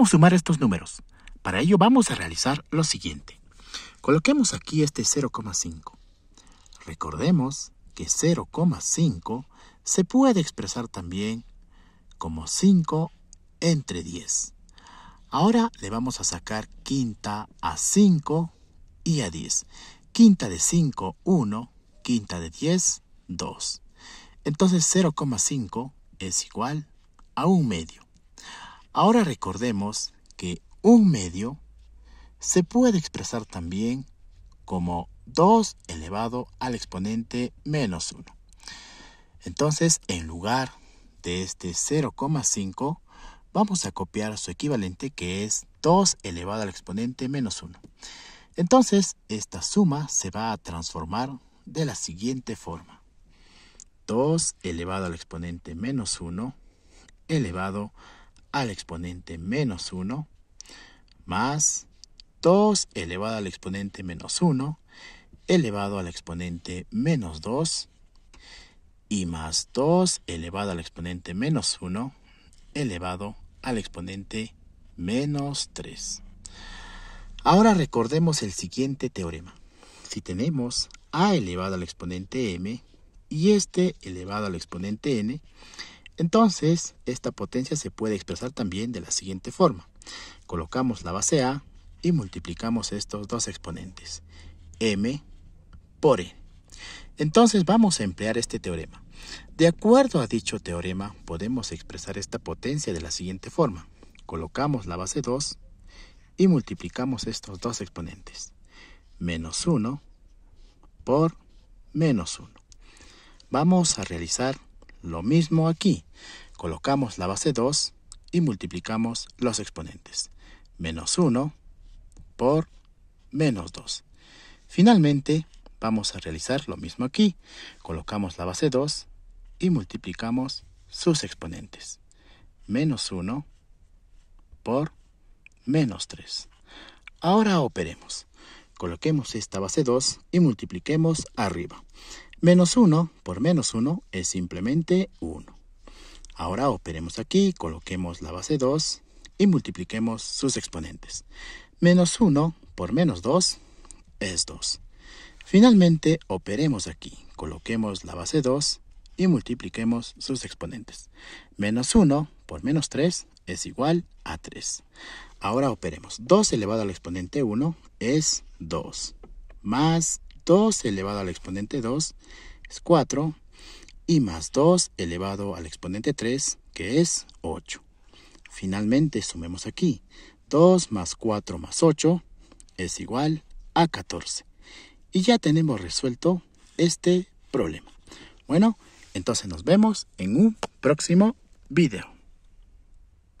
a sumar estos números? Para ello vamos a realizar lo siguiente. Coloquemos aquí este 0,5. Recordemos que 0,5 se puede expresar también como 5 entre 10. Ahora le vamos a sacar quinta a 5 y a 10. Quinta de 5, 1. Quinta de 10, 2. Entonces 0,5 es igual a un medio. Ahora recordemos que un medio se puede expresar también como 2 elevado al exponente menos 1. Entonces, en lugar de este 0,5, vamos a copiar su equivalente que es 2 elevado al exponente menos 1. Entonces, esta suma se va a transformar de la siguiente forma. 2 elevado al exponente menos 1 elevado al exponente menos 1 más 2 elevado al exponente menos 1 elevado al exponente menos 2 y más 2 elevado al exponente menos 1 elevado al exponente menos 3. Ahora recordemos el siguiente teorema. Si tenemos a elevado al exponente m y este elevado al exponente n, entonces, esta potencia se puede expresar también de la siguiente forma. Colocamos la base A y multiplicamos estos dos exponentes, m por n. E. Entonces vamos a emplear este teorema. De acuerdo a dicho teorema, podemos expresar esta potencia de la siguiente forma. Colocamos la base 2 y multiplicamos estos dos exponentes. Menos 1 por menos 1. Vamos a realizar lo mismo aquí. Colocamos la base 2 y multiplicamos los exponentes. Menos 1 por menos 2. Finalmente, vamos a realizar lo mismo aquí. Colocamos la base 2 y multiplicamos sus exponentes. Menos 1 por menos 3. Ahora operemos. Coloquemos esta base 2 y multipliquemos arriba. Menos 1 por menos 1 es simplemente 1. Ahora operemos aquí, coloquemos la base 2 y multipliquemos sus exponentes. Menos 1 por menos 2 es 2. Finalmente, operemos aquí. Coloquemos la base 2 y multipliquemos sus exponentes. Menos 1 por menos 3 es igual a 3. Ahora operemos. 2 elevado al exponente 1 es 2. Más 2 elevado al exponente 2 es 4 y más 2 elevado al exponente 3 que es 8. Finalmente sumemos aquí 2 más 4 más 8 es igual a 14. Y ya tenemos resuelto este problema. Bueno, entonces nos vemos en un próximo video.